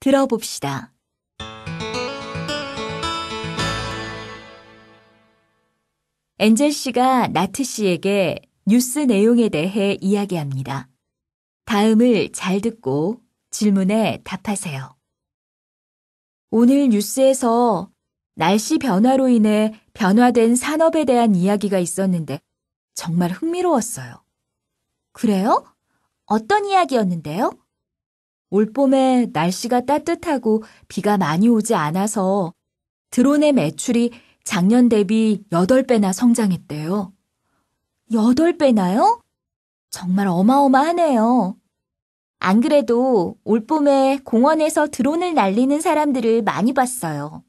들어봅시다. 엔젤 씨가 나트 씨에게 뉴스 내용에 대해 이야기합니다. 다음을 잘 듣고 질문에 답하세요. 오늘 뉴스에서 날씨 변화로 인해 변화된 산업에 대한 이야기가 있었는데 정말 흥미로웠어요. 그래요? 어떤 이야기였는데요? 올봄에 날씨가 따뜻하고 비가 많이 오지 않아서 드론의 매출이 작년 대비 8배나 성장했대요. 8배나요? 정말 어마어마하네요. 안 그래도 올봄에 공원에서 드론을 날리는 사람들을 많이 봤어요.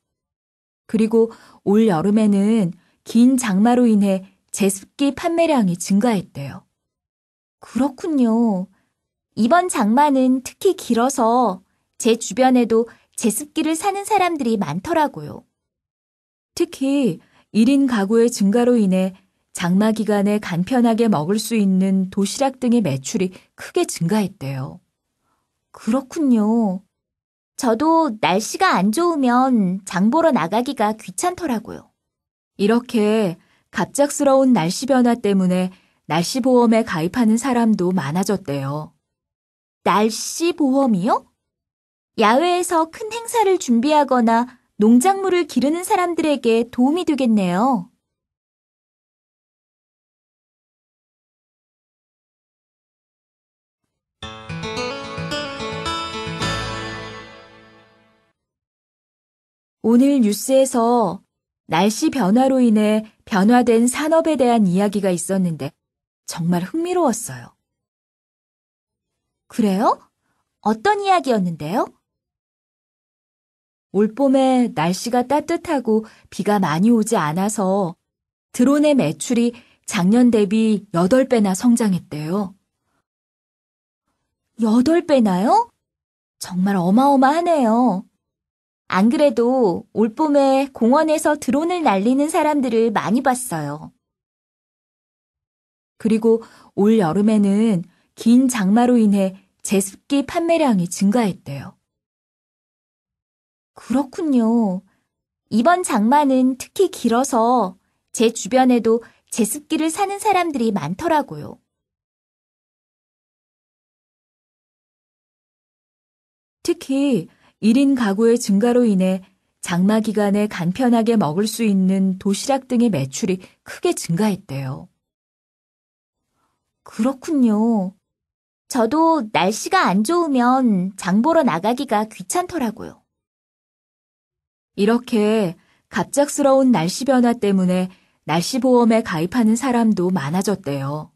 그리고 올 여름에는 긴 장마로 인해 제습기 판매량이 증가했대요. 그렇군요. 이번 장마는 특히 길어서 제 주변에도 제습기를 사는 사람들이 많더라고요. 특히 1인 가구의 증가로 인해 장마 기간에 간편하게 먹을 수 있는 도시락 등의 매출이 크게 증가했대요. 그렇군요. 저도 날씨가 안 좋으면 장 보러 나가기가 귀찮더라고요. 이렇게 갑작스러운 날씨 변화 때문에 날씨보험에 가입하는 사람도 많아졌대요. 날씨 보험이요? 야외에서 큰 행사를 준비하거나 농작물을 기르는 사람들에게 도움이 되겠네요. 오늘 뉴스에서 날씨 변화로 인해 변화된 산업에 대한 이야기가 있었는데 정말 흥미로웠어요. 그래요? 어떤 이야기였는데요? 올봄에 날씨가 따뜻하고 비가 많이 오지 않아서 드론의 매출이 작년 대비 8배나 성장했대요. 8배나요? 정말 어마어마하네요. 안 그래도 올봄에 공원에서 드론을 날리는 사람들을 많이 봤어요. 그리고 올 여름에는 긴 장마로 인해 제습기 판매량이 증가했대요. 그렇군요. 이번 장마는 특히 길어서 제 주변에도 제습기를 사는 사람들이 많더라고요. 특히 1인 가구의 증가로 인해 장마 기간에 간편하게 먹을 수 있는 도시락 등의 매출이 크게 증가했대요. 그렇군요. 저도 날씨가 안 좋으면 장 보러 나가기가 귀찮더라고요. 이렇게 갑작스러운 날씨 변화 때문에 날씨보험에 가입하는 사람도 많아졌대요.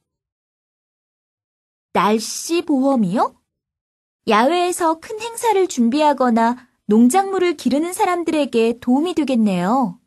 날씨보험이요? 야외에서 큰 행사를 준비하거나 농작물을 기르는 사람들에게 도움이 되겠네요.